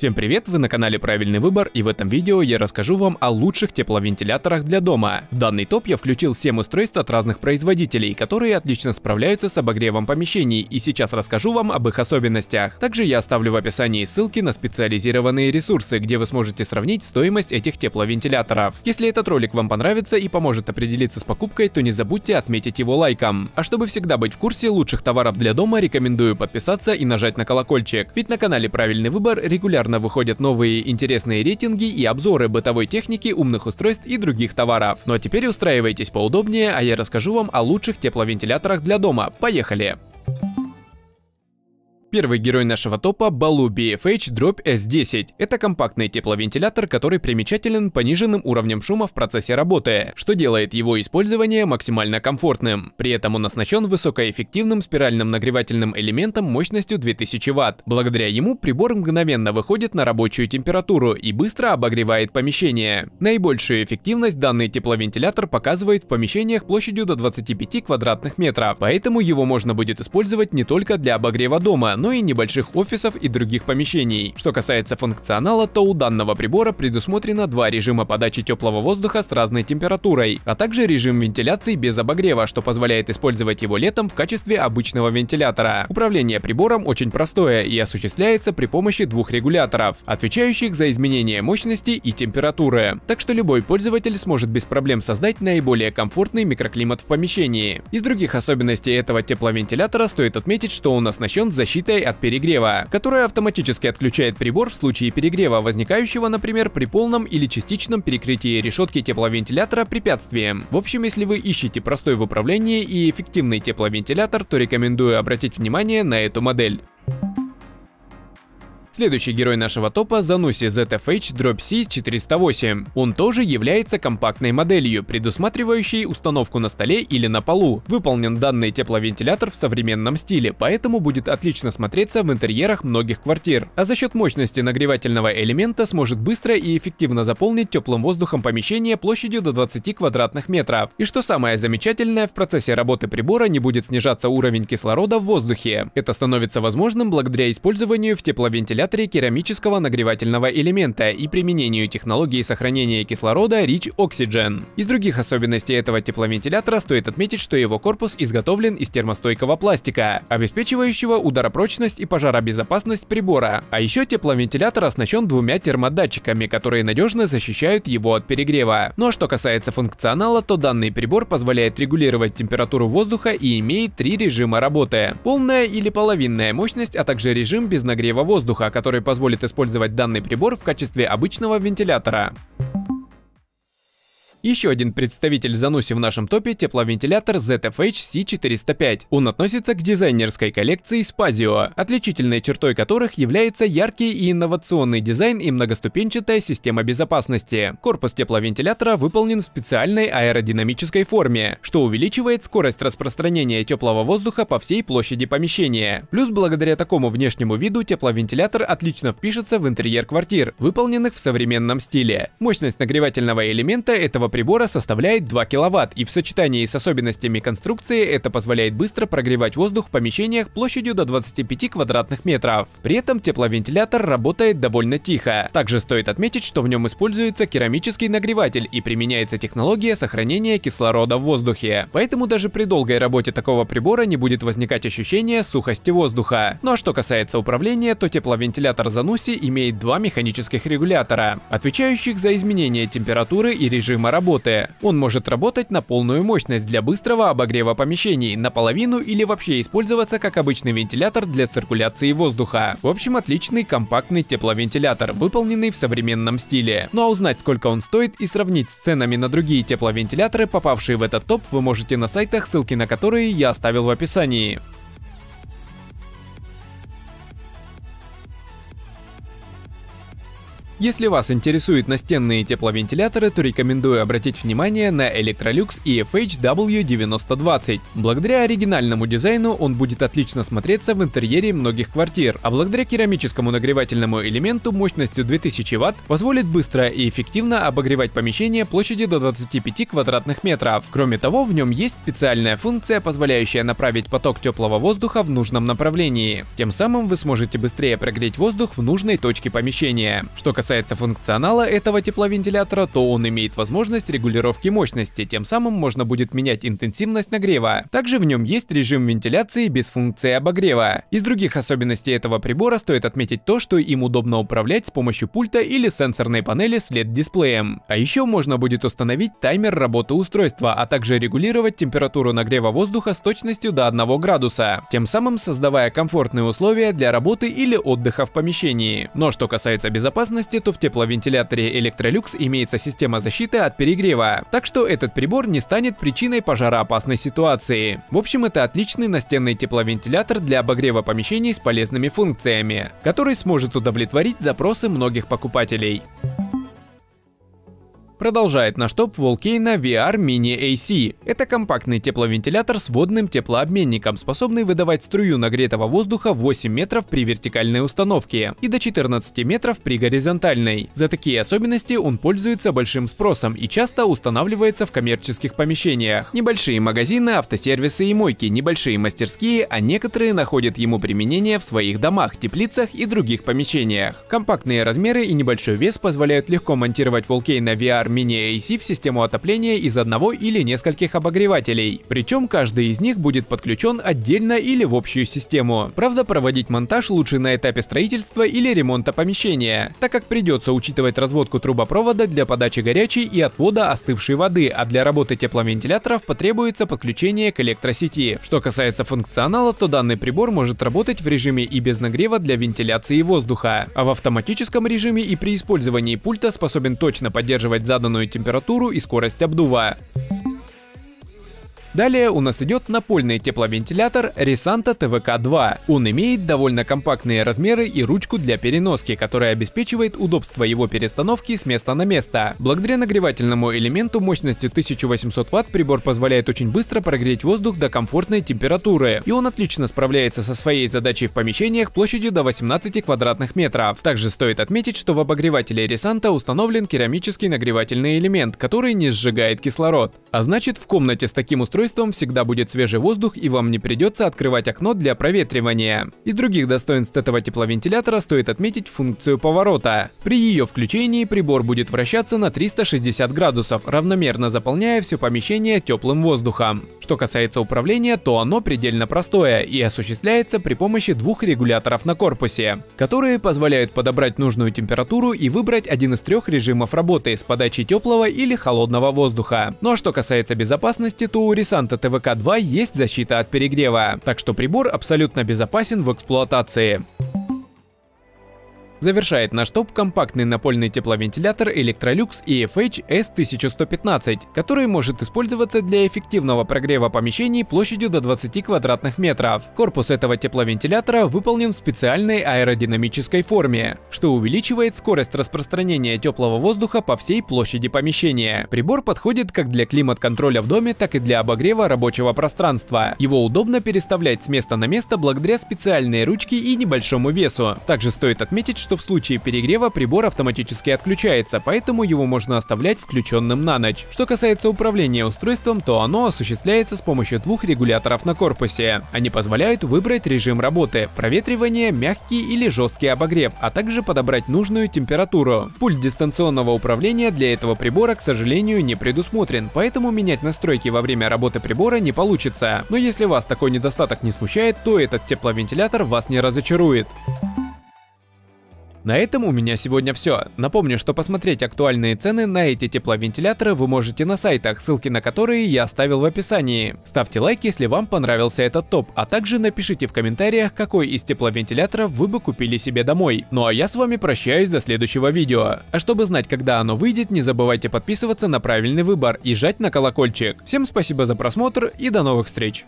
Всем привет, вы на канале Правильный Выбор и в этом видео я расскажу вам о лучших тепловентиляторах для дома. В данный топ я включил 7 устройств от разных производителей, которые отлично справляются с обогревом помещений и сейчас расскажу вам об их особенностях. Также я оставлю в описании ссылки на специализированные ресурсы, где вы сможете сравнить стоимость этих тепловентиляторов. Если этот ролик вам понравится и поможет определиться с покупкой, то не забудьте отметить его лайком. А чтобы всегда быть в курсе лучших товаров для дома, рекомендую подписаться и нажать на колокольчик, ведь на канале Правильный Выбор регулярно Регулярно выходят новые интересные рейтинги и обзоры бытовой техники, умных устройств и других товаров. Ну а теперь устраивайтесь поудобнее, а я расскажу вам о лучших тепловентиляторах для дома. Поехали! Первый герой нашего топа – Balu BFH Drop S10. Это компактный тепловентилятор, который примечателен пониженным уровнем шума в процессе работы, что делает его использование максимально комфортным. При этом он оснащен высокоэффективным спиральным нагревательным элементом мощностью 2000 Вт. Благодаря ему прибор мгновенно выходит на рабочую температуру и быстро обогревает помещение. Наибольшую эффективность данный тепловентилятор показывает в помещениях площадью до 25 квадратных метров, поэтому его можно будет использовать не только для обогрева дома, но и небольших офисов и других помещений. Что касается функционала, то у данного прибора предусмотрено два режима подачи теплого воздуха с разной температурой, а также режим вентиляции без обогрева, что позволяет использовать его летом в качестве обычного вентилятора. Управление прибором очень простое и осуществляется при помощи двух регуляторов, отвечающих за изменение мощности и температуры. Так что любой пользователь сможет без проблем создать наиболее комфортный микроклимат в помещении. Из других особенностей этого тепловентилятора стоит отметить, что он оснащен защитой защитой от перегрева, которая автоматически отключает прибор в случае перегрева, возникающего, например, при полном или частичном перекрытии решетки тепловентилятора препятствием. В общем, если вы ищете простой в управлении и эффективный тепловентилятор, то рекомендую обратить внимание на эту модель. Следующий герой нашего топа – Zanussi ZFH Drop C408. Он тоже является компактной моделью, предусматривающей установку на столе или на полу. Выполнен данный тепловентилятор в современном стиле, поэтому будет отлично смотреться в интерьерах многих квартир. А за счет мощности нагревательного элемента сможет быстро и эффективно заполнить теплым воздухом помещение площадью до 20 квадратных метров. И что самое замечательное, в процессе работы прибора не будет снижаться уровень кислорода в воздухе. Это становится возможным благодаря использованию в тепловентиляторе аккумуляторе керамического нагревательного элемента и применению технологии сохранения кислорода Rich Oxygen. Из других особенностей этого тепловентилятора стоит отметить, что его корпус изготовлен из термостойкого пластика, обеспечивающего ударопрочность и пожаробезопасность прибора. А еще тепловентилятор оснащен двумя термодатчиками, которые надежно защищают его от перегрева. Ну а что касается функционала, то данный прибор позволяет регулировать температуру воздуха и имеет три режима работы. Полная или половинная мощность, а также режим без нагрева воздуха, который позволит использовать данный прибор в качестве обычного вентилятора. Еще один представитель Зануси в нашем топе – тепловентилятор ZFH C405. Он относится к дизайнерской коллекции Spazio, отличительной чертой которых является яркий и инновационный дизайн и многоступенчатая система безопасности. Корпус тепловентилятора выполнен в специальной аэродинамической форме, что увеличивает скорость распространения теплого воздуха по всей площади помещения. Плюс благодаря такому внешнему виду тепловентилятор отлично впишется в интерьер квартир, выполненных в современном стиле. Мощность нагревательного элемента этого прибора составляет 2 кВт, и в сочетании с особенностями конструкции это позволяет быстро прогревать воздух в помещениях площадью до 25 квадратных метров. При этом тепловентилятор работает довольно тихо. Также стоит отметить, что в нем используется керамический нагреватель и применяется технология сохранения кислорода в воздухе. Поэтому даже при долгой работе такого прибора не будет возникать ощущение сухости воздуха. Ну а что касается управления, то тепловентилятор Зануси имеет два механических регулятора, отвечающих за изменение температуры и режима работы работы. Он может работать на полную мощность для быстрого обогрева помещений, наполовину или вообще использоваться как обычный вентилятор для циркуляции воздуха. В общем, отличный компактный тепловентилятор, выполненный в современном стиле. Ну а узнать, сколько он стоит и сравнить с ценами на другие тепловентиляторы, попавшие в этот топ, вы можете на сайтах, ссылки на которые я оставил в описании. Если вас интересуют настенные тепловентиляторы, то рекомендую обратить внимание на Electrolux EFH W9020. Благодаря оригинальному дизайну он будет отлично смотреться в интерьере многих квартир, а благодаря керамическому нагревательному элементу мощностью 2000 Вт позволит быстро и эффективно обогревать помещение площадью до 25 квадратных метров. Кроме того, в нем есть специальная функция, позволяющая направить поток теплого воздуха в нужном направлении. Тем самым вы сможете быстрее прогреть воздух в нужной точке помещения. Что касается касается функционала этого тепловентилятора, то он имеет возможность регулировки мощности, тем самым можно будет менять интенсивность нагрева. Также в нем есть режим вентиляции без функции обогрева. Из других особенностей этого прибора стоит отметить то, что им удобно управлять с помощью пульта или сенсорной панели с LED-дисплеем. А еще можно будет установить таймер работы устройства, а также регулировать температуру нагрева воздуха с точностью до 1 градуса, тем самым создавая комфортные условия для работы или отдыха в помещении. Но что касается безопасности, то в тепловентиляторе Electrolux имеется система защиты от перегрева, так что этот прибор не станет причиной пожароопасной ситуации. В общем, это отличный настенный тепловентилятор для обогрева помещений с полезными функциями, который сможет удовлетворить запросы многих покупателей. Продолжает наш топ Volcano VR Mini AC. Это компактный тепловентилятор с водным теплообменником, способный выдавать струю нагретого воздуха 8 метров при вертикальной установке и до 14 метров при горизонтальной. За такие особенности он пользуется большим спросом и часто устанавливается в коммерческих помещениях. Небольшие магазины, автосервисы и мойки, небольшие мастерские, а некоторые находят ему применение в своих домах, теплицах и других помещениях. Компактные размеры и небольшой вес позволяют легко монтировать Volcano VR мини ac в систему отопления из одного или нескольких обогревателей, причем каждый из них будет подключен отдельно или в общую систему. Правда, проводить монтаж лучше на этапе строительства или ремонта помещения, так как придется учитывать разводку трубопровода для подачи горячей и отвода остывшей воды, а для работы тепловентиляторов потребуется подключение к электросети. Что касается функционала, то данный прибор может работать в режиме и без нагрева для вентиляции воздуха, а в автоматическом режиме и при использовании пульта способен точно поддерживать заданные заданную температуру и скорость обдува. Далее у нас идет напольный тепловентилятор Risanta TVK2. Он имеет довольно компактные размеры и ручку для переноски, которая обеспечивает удобство его перестановки с места на место. Благодаря нагревательному элементу мощностью 1800 Вт прибор позволяет очень быстро прогреть воздух до комфортной температуры, и он отлично справляется со своей задачей в помещениях площадью до 18 квадратных метров. Также стоит отметить, что в обогревателе Risanta установлен керамический нагревательный элемент, который не сжигает кислород. А значит, в комнате с таким устройством устройством всегда будет свежий воздух и вам не придется открывать окно для проветривания. Из других достоинств этого тепловентилятора стоит отметить функцию поворота. При ее включении прибор будет вращаться на 360 градусов, равномерно заполняя все помещение теплым воздухом. Что касается управления, то оно предельно простое и осуществляется при помощи двух регуляторов на корпусе, которые позволяют подобрать нужную температуру и выбрать один из трех режимов работы с подачей теплого или холодного воздуха. Ну а что касается безопасности, то у десанта ТВК-2 есть защита от перегрева, так что прибор абсолютно безопасен в эксплуатации. Завершает наш топ компактный напольный тепловентилятор Electrolux EFH S1115, который может использоваться для эффективного прогрева помещений площадью до 20 квадратных метров. Корпус этого тепловентилятора выполнен в специальной аэродинамической форме, что увеличивает скорость распространения теплого воздуха по всей площади помещения. Прибор подходит как для климат-контроля в доме, так и для обогрева рабочего пространства. Его удобно переставлять с места на место благодаря специальной ручке и небольшому весу. Также стоит отметить, что что в случае перегрева прибор автоматически отключается, поэтому его можно оставлять включенным на ночь. Что касается управления устройством, то оно осуществляется с помощью двух регуляторов на корпусе. Они позволяют выбрать режим работы – проветривание, мягкий или жесткий обогрев, а также подобрать нужную температуру. Пульт дистанционного управления для этого прибора, к сожалению, не предусмотрен, поэтому менять настройки во время работы прибора не получится. Но если вас такой недостаток не смущает, то этот тепловентилятор вас не разочарует. На этом у меня сегодня все. Напомню, что посмотреть актуальные цены на эти тепловентиляторы вы можете на сайтах, ссылки на которые я оставил в описании. Ставьте лайк, если вам понравился этот топ, а также напишите в комментариях, какой из тепловентиляторов вы бы купили себе домой. Ну а я с вами прощаюсь до следующего видео. А чтобы знать, когда оно выйдет, не забывайте подписываться на правильный выбор и жать на колокольчик. Всем спасибо за просмотр и до новых встреч!